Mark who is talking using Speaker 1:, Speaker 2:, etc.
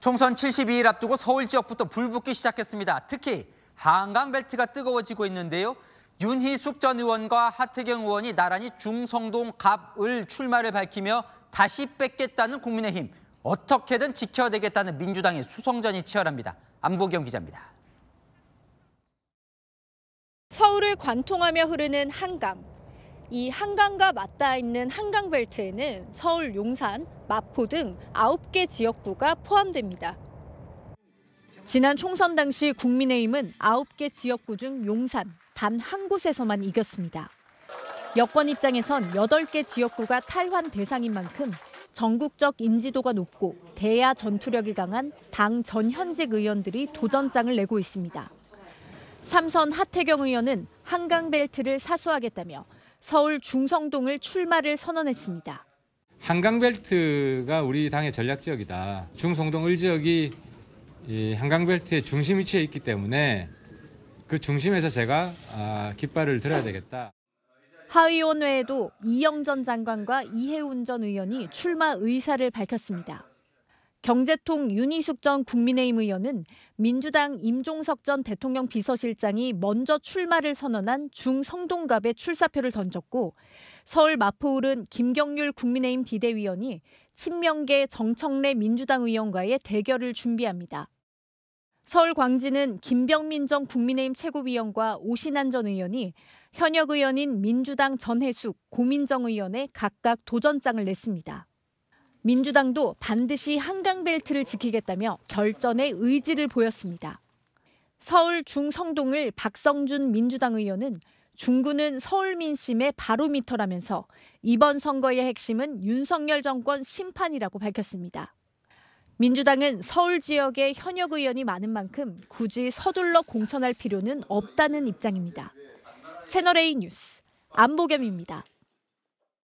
Speaker 1: 총선 72일 앞두고 서울 지역부터 불붙기 시작했습니다. 특히 한강 벨트가 뜨거워지고 있는데요. 윤희숙 전 의원과 하태경 의원이 나란히 중성동 갑을 출마를 밝히며 다시 뺏겠다는 국민의힘, 어떻게든 지켜야되겠다는 민주당의 수성전이 치열합니다. 안보경 기자입니다.
Speaker 2: 서울을 관통하며 흐르는 한강. 이 한강과 맞닿아 있는 한강벨트에는 서울 용산, 마포 등 9개 지역구가 포함됩니다. 지난 총선 당시 국민의힘은 9개 지역구 중 용산 단 한 곳에서만 이겼습니다. 여권 입장에선 8개 지역구가 탈환 대상인 만큼 전국적 인지도가 높고 대야 전투력이 강한 당 전현직 의원들이 도전장을 내고 있습니다. 삼선 하태경 의원은 한강벨트를 사수하겠다며 서울 중성동을 출마를 선언했습니다.
Speaker 3: 한강벨트가 우리 당의 전략 지역이다. 중성동 을 지역이 한강벨트의 중심 위치에 있기 때문에 그 중심에서 제가 아, 깃발을 들어야 되겠다.
Speaker 2: 하의원회에도 이영전 장관과 이해운 전 의원이 출마 의사를 밝혔습니다. 경제통 윤희숙 전 국민의힘 의원은 민주당 임종석 전 대통령 비서실장이 먼저 출마를 선언한 중성동갑에 출사표를 던졌고 서울 마포울은 김경률 국민의힘 비대위원이 친명계 정청래 민주당 의원과의 대결을 준비합니다. 서울 광진은 김병민 전 국민의힘 최고위원과 오신한 전 의원이 현역 의원인 민주당 전혜숙, 고민정 의원에 각각 도전장을 냈습니다. 민주당도 반드시 한강벨트를 지키겠다며 결전의 의지를 보였습니다. 서울 중성동을 박성준 민주당 의원은 중구는 서울 민심의 바로미터라면서 이번 선거의 핵심은 윤석열 정권 심판이라고 밝혔습니다. 민주당은 서울 지역에 현역 의원이 많은 만큼 굳이 서둘러 공천할 필요는 없다는 입장입니다. 채널A 뉴스 안보겸입니다.